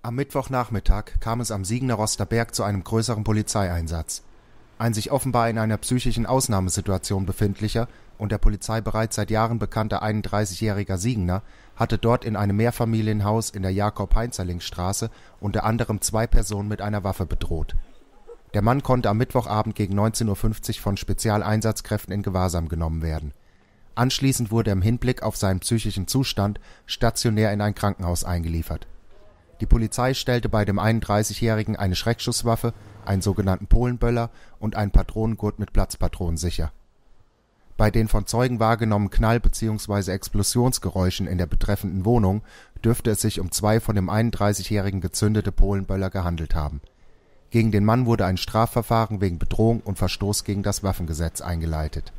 Am Mittwochnachmittag kam es am Siegener Rosterberg zu einem größeren Polizeieinsatz. Ein sich offenbar in einer psychischen Ausnahmesituation befindlicher und der Polizei bereits seit Jahren bekannter 31-jähriger Siegener hatte dort in einem Mehrfamilienhaus in der Jakob-Heinzerling-Straße unter anderem zwei Personen mit einer Waffe bedroht. Der Mann konnte am Mittwochabend gegen 19.50 Uhr von Spezialeinsatzkräften in Gewahrsam genommen werden. Anschließend wurde er im Hinblick auf seinen psychischen Zustand stationär in ein Krankenhaus eingeliefert die Polizei stellte bei dem 31-Jährigen eine Schreckschusswaffe, einen sogenannten Polenböller und einen Patronengurt mit Platzpatronen sicher. Bei den von Zeugen wahrgenommenen Knall bzw. Explosionsgeräuschen in der betreffenden Wohnung dürfte es sich um zwei von dem 31-Jährigen gezündete Polenböller gehandelt haben. Gegen den Mann wurde ein Strafverfahren wegen Bedrohung und Verstoß gegen das Waffengesetz eingeleitet